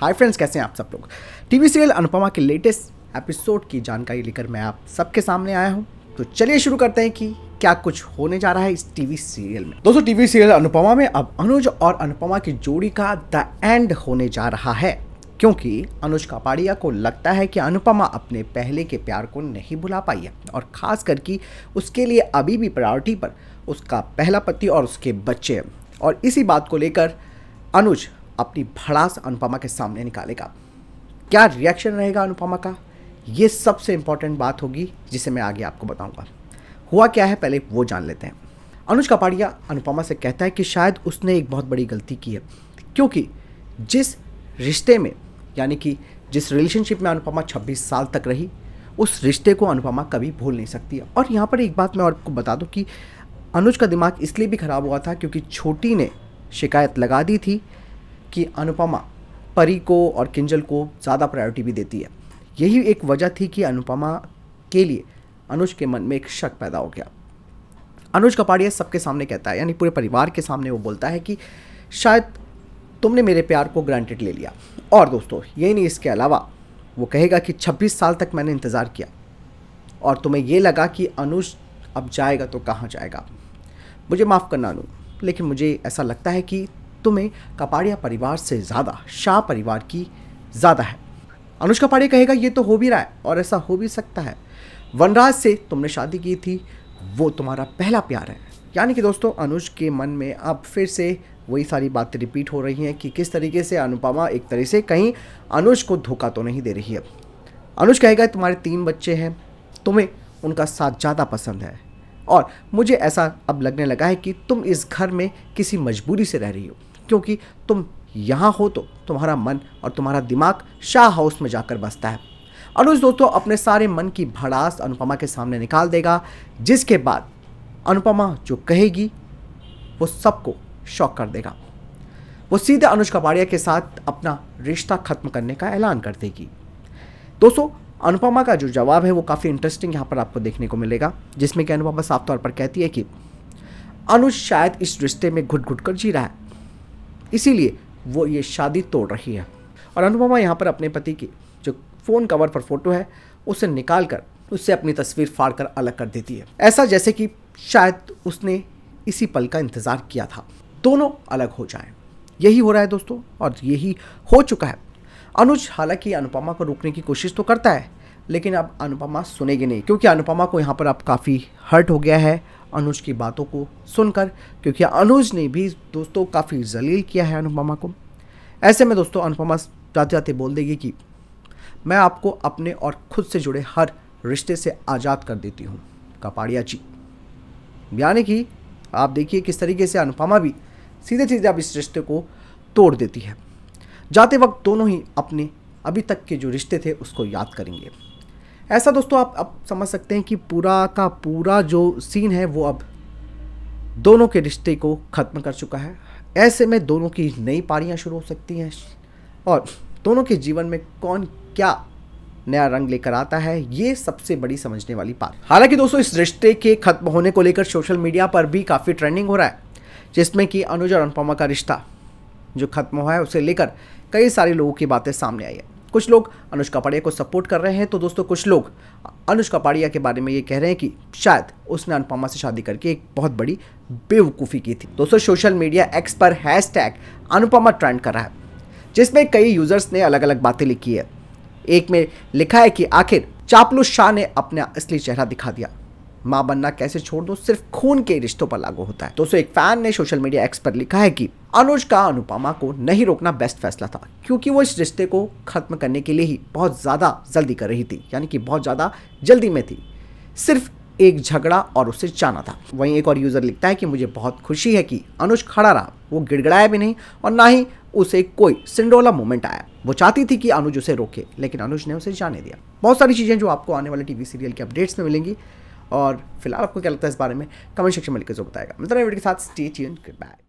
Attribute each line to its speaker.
Speaker 1: hi friends कैसे हैं आप सब लोग टीवी सीरियल अनुपमा के लेटेस्ट एपिसोड की जानकारी लेकर मैं आप सबके सामने आया हूं तो चलिए शुरू करते हैं कि क्या कुछ होने जा रहा है इस टीवी सीरियल में दोस्तों टीवी सीरियल अनुपमा में अब अनुज और अनुपमा की जोड़ी का द एंड होने जा रहा है क्योंकि अनुज कापाड़िया को लगता है कि अनुपमा अपने पहले के प्यार को नहीं भुला पाई है और खास करके उसके लिए अभी भी प्रायोरिटी पर उसका पहला पति और उसके बच्चे और इसी बात को लेकर अनुज अपनी भड़ास अनुपमा के सामने निकालेगा क्या रिएक्शन रहेगा अनुपमा का ये सबसे इम्पॉर्टेंट बात होगी जिसे मैं आगे आपको बताऊंगा हुआ क्या है पहले वो जान लेते हैं अनुज कपाड़िया अनुपमा से कहता है कि शायद उसने एक बहुत बड़ी गलती की है क्योंकि जिस रिश्ते में यानी कि जिस रिलेशनशिप में अनुपमा 26 साल तक रही उस रिश्ते को अनुपमा कभी भूल नहीं सकती और यहाँ पर एक बात मैं आपको बता दूँ कि अनुज का दिमाग इसलिए भी ख़राब हुआ था क्योंकि छोटी ने शिकायत लगा दी थी कि अनुपमा परी को और किंजल को ज़्यादा प्रायोरिटी भी देती है यही एक वजह थी कि अनुपमा के लिए अनुज के मन में एक शक पैदा हो गया अनुज कपाड़िया सबके सामने कहता है यानी पूरे परिवार के सामने वो बोलता है कि शायद तुमने मेरे प्यार को ग्रांटेड ले लिया और दोस्तों ये नहीं इसके अलावा वो कहेगा कि 26 साल तक मैंने इंतज़ार किया और तुम्हें ये लगा कि अनुज अब जाएगा तो कहाँ जाएगा मुझे माफ़ करना अनु लेकिन मुझे ऐसा लगता है कि भक्तों में कपाड़िया परिवार से ज़्यादा शाह परिवार की ज़्यादा है अनुज कपाड़िया कहेगा ये तो हो भी रहा है और ऐसा हो भी सकता है वनराज से तुमने शादी की थी वो तुम्हारा पहला प्यार है यानी कि दोस्तों अनुज के मन में अब फिर से वही सारी बातें रिपीट हो रही हैं कि किस तरीके से अनुपमा एक तरह से कहीं अनुज को धोखा तो नहीं दे रही है अनुज कहेगा तुम्हारे तीन बच्चे हैं तुम्हें उनका साथ ज़्यादा पसंद है और मुझे ऐसा अब लगने लगा है कि तुम इस घर में किसी मजबूरी से रह रही हो क्योंकि तुम यहाँ हो तो तुम्हारा मन और तुम्हारा दिमाग शाह हाउस में जाकर बसता है अनुज दोस्तों अपने सारे मन की भड़ास अनुपमा के सामने निकाल देगा जिसके बाद अनुपमा जो कहेगी वो सबको शौक कर देगा वो सीधे अनुज कपाड़िया के साथ अपना रिश्ता खत्म करने का ऐलान कर देगी दोस्तों अनुपमा का जो जवाब है वो काफ़ी इंटरेस्टिंग यहाँ पर आपको देखने को मिलेगा जिसमें कि अनुपमा साफ तौर पर कहती है कि अनुज शायद इस रिश्ते में घुट घुट कर जी रहा है इसीलिए वो ये शादी तोड़ रही है और अनुपमा यहाँ पर अपने पति की जो फ़ोन कवर पर फोटो है उसे निकाल कर उससे अपनी तस्वीर फाड़ कर अलग कर देती है ऐसा जैसे कि शायद उसने इसी पल का इंतज़ार किया था दोनों अलग हो जाएं यही हो रहा है दोस्तों और यही हो चुका है अनुज हालांकि अनुपमा को रोकने की कोशिश तो करता है लेकिन अब अनुपमा सुनेगी नहीं क्योंकि अनुपमा को यहाँ पर अब काफ़ी हर्ट हो गया है अनुज की बातों को सुनकर क्योंकि अनुज ने भी दोस्तों काफ़ी जलील किया है अनुपमा को ऐसे में दोस्तों अनुपमा जाते जाते बोल देगी कि मैं आपको अपने और खुद से जुड़े हर रिश्ते से आज़ाद कर देती हूँ कपाड़िया जी यानी कि आप देखिए किस तरीके से अनुपमा भी सीधे सीधे अब इस रिश्ते को तोड़ देती है जाते वक्त दोनों ही अपने अभी तक के जो रिश्ते थे उसको याद करेंगे ऐसा दोस्तों आप अब समझ सकते हैं कि पूरा का पूरा जो सीन है वो अब दोनों के रिश्ते को ख़त्म कर चुका है ऐसे में दोनों की नई पारियाँ शुरू हो सकती हैं और दोनों के जीवन में कौन क्या नया रंग लेकर आता है ये सबसे बड़ी समझने वाली बात हालांकि दोस्तों इस रिश्ते के खत्म होने को लेकर सोशल मीडिया पर भी काफ़ी ट्रेंडिंग हो रहा है जिसमें कि अनुज और अनुपमा का रिश्ता जो खत्म हुआ है उसे लेकर कई सारे लोगों की बातें सामने आई है कुछ लोग अनुष्का पाड़िया को सपोर्ट कर रहे हैं तो दोस्तों कुछ लोग अनुष्का पाड़िया के बारे में ये कह रहे हैं कि शायद उसने अनुपमा से शादी करके एक बहुत बड़ी बेवकूफ़ी की थी दोस्तों सोशल मीडिया एक्स पर हैशटैग अनुपमा ट्रेंड कर रहा है जिसमें कई यूजर्स ने अलग अलग बातें लिखी है एक में लिखा है कि आखिर चापलू शाह ने अपना असली चेहरा दिखा दिया माँ बनना कैसे छोड़ दो सिर्फ खून के रिश्तों पर लागू होता है दोस्तों एक फैन ने सोशल मीडिया एक्स पर लिखा है कि अनुज का अनुपमा को नहीं रोकना बेस्ट फैसला था क्योंकि वो इस रिश्ते को खत्म करने के लिए ही बहुत ज़्यादा जल्दी कर रही थी यानी कि बहुत ज़्यादा जल्दी में थी सिर्फ एक झगड़ा और उसे जाना था वहीं एक और यूज़र लिखता है कि मुझे बहुत खुशी है कि अनुज खड़ा रहा वो गिड़गड़ाया भी नहीं और ना ही उसे कोई सिंडोला मोमेंट आया वो चाहती थी कि अनुज उसे रोके लेकिन अनुज ने उसे जाने दिया बहुत सारी चीज़ें जो आपको आने वाले टीवी सीरियल के अपडेट्स में मिलेंगी और फिलहाल आपको क्या लगता है इस बारे में कमेंट सेक्शन में लिखकर बताएगा मतलब के साथ स्टे ट्यून गुड बाय